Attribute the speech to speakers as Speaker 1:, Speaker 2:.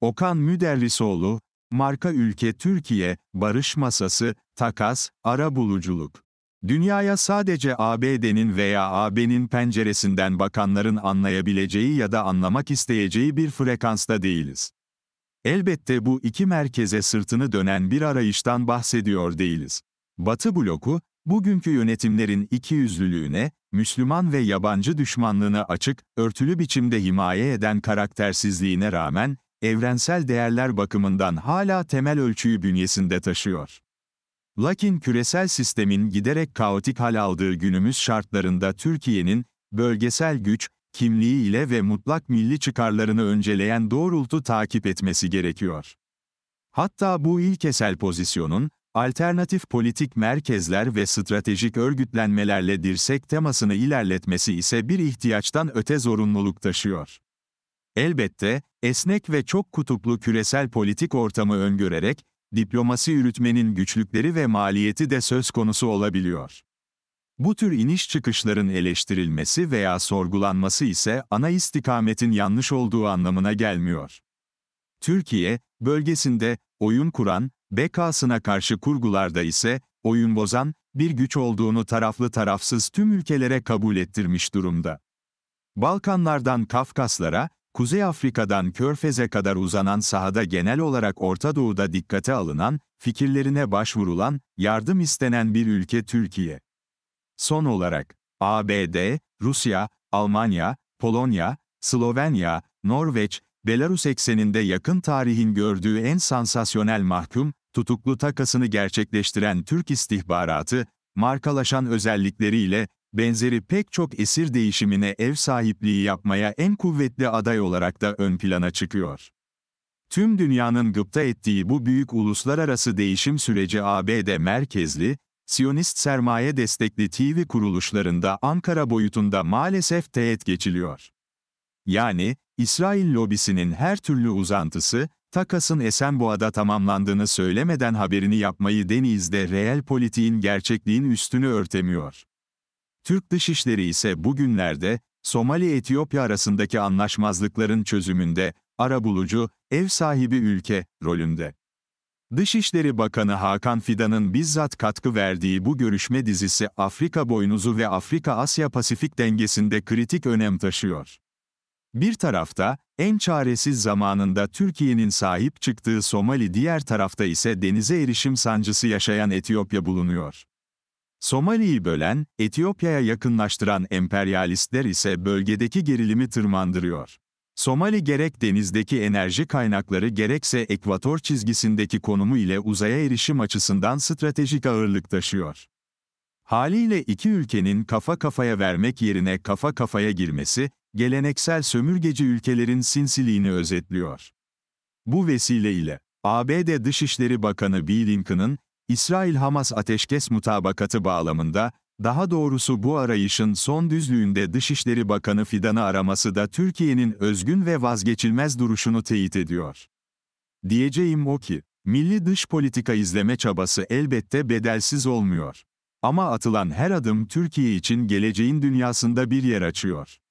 Speaker 1: Okan Müderrisoğlu, Marka Ülke Türkiye, Barış Masası, Takas, ara buluculuk. Dünyaya sadece ABD'nin veya AB'nin penceresinden bakanların anlayabileceği ya da anlamak isteyeceği bir frekansta değiliz. Elbette bu iki merkeze sırtını dönen bir arayıştan bahsediyor değiliz. Batı bloku, bugünkü yönetimlerin ikiyüzlülüğüne, Müslüman ve yabancı düşmanlığını açık, örtülü biçimde himaye eden karaktersizliğine rağmen, evrensel değerler bakımından hala temel ölçüyü bünyesinde taşıyor. Lakin küresel sistemin giderek kaotik hal aldığı günümüz şartlarında Türkiye'nin bölgesel güç, kimliği ile ve mutlak milli çıkarlarını önceleyen doğrultu takip etmesi gerekiyor. Hatta bu ilkesel pozisyonun, alternatif politik merkezler ve stratejik örgütlenmelerle dirsek temasını ilerletmesi ise bir ihtiyaçtan öte zorunluluk taşıyor. Elbette, esnek ve çok kutuplu küresel politik ortamı öngörerek, diplomasi yürütmenin güçlükleri ve maliyeti de söz konusu olabiliyor. Bu tür iniş çıkışların eleştirilmesi veya sorgulanması ise ana istikametin yanlış olduğu anlamına gelmiyor. Türkiye, bölgesinde oyun kuran, bekasına karşı kurgularda ise oyun bozan bir güç olduğunu taraflı tarafsız tüm ülkelere kabul ettirmiş durumda. Balkanlardan Kafkaslara, Kuzey Afrika'dan Körfez'e kadar uzanan sahada genel olarak Orta Doğu'da dikkate alınan, fikirlerine başvurulan, yardım istenen bir ülke Türkiye. Son olarak, ABD, Rusya, Almanya, Polonya, Slovenya, Norveç, Belarus ekseninde yakın tarihin gördüğü en sansasyonel mahkum, tutuklu takasını gerçekleştiren Türk istihbaratı, markalaşan özellikleriyle benzeri pek çok esir değişimine ev sahipliği yapmaya en kuvvetli aday olarak da ön plana çıkıyor. Tüm dünyanın gıpta ettiği bu büyük uluslararası değişim süreci ABD merkezli, Siyonist sermaye destekli TV kuruluşlarında Ankara boyutunda maalesef teğet geçiliyor. Yani, İsrail lobisinin her türlü uzantısı, takasın Esenboğa'da tamamlandığını söylemeden haberini yapmayı denizde real politiğin gerçekliğin üstünü örtemiyor. Türk Dışişleri ise bugünlerde Somali-Etiyopya arasındaki anlaşmazlıkların çözümünde arabulucu, ev sahibi ülke rolünde. Dışişleri Bakanı Hakan Fidan'ın bizzat katkı verdiği bu görüşme dizisi Afrika boynuzu ve Afrika-Asya-Pasifik dengesinde kritik önem taşıyor. Bir tarafta, en çaresiz zamanında Türkiye'nin sahip çıktığı Somali diğer tarafta ise denize erişim sancısı yaşayan Etiyopya bulunuyor. Somali'yi bölen, Etiyopya'ya yakınlaştıran emperyalistler ise bölgedeki gerilimi tırmandırıyor. Somali gerek denizdeki enerji kaynakları gerekse ekvator çizgisindeki konumu ile uzaya erişim açısından stratejik ağırlık taşıyor. Haliyle iki ülkenin kafa kafaya vermek yerine kafa kafaya girmesi, geleneksel sömürgeci ülkelerin sinsiliğini özetliyor. Bu vesileyle, ABD Dışişleri Bakanı Blinken'ın, İsrail-Hamas ateşkes mutabakatı bağlamında, daha doğrusu bu arayışın son düzlüğünde Dışişleri Bakanı Fidan'ı araması da Türkiye'nin özgün ve vazgeçilmez duruşunu teyit ediyor. Diyeceğim o ki, milli dış politika izleme çabası elbette bedelsiz olmuyor. Ama atılan her adım Türkiye için geleceğin dünyasında bir yer açıyor.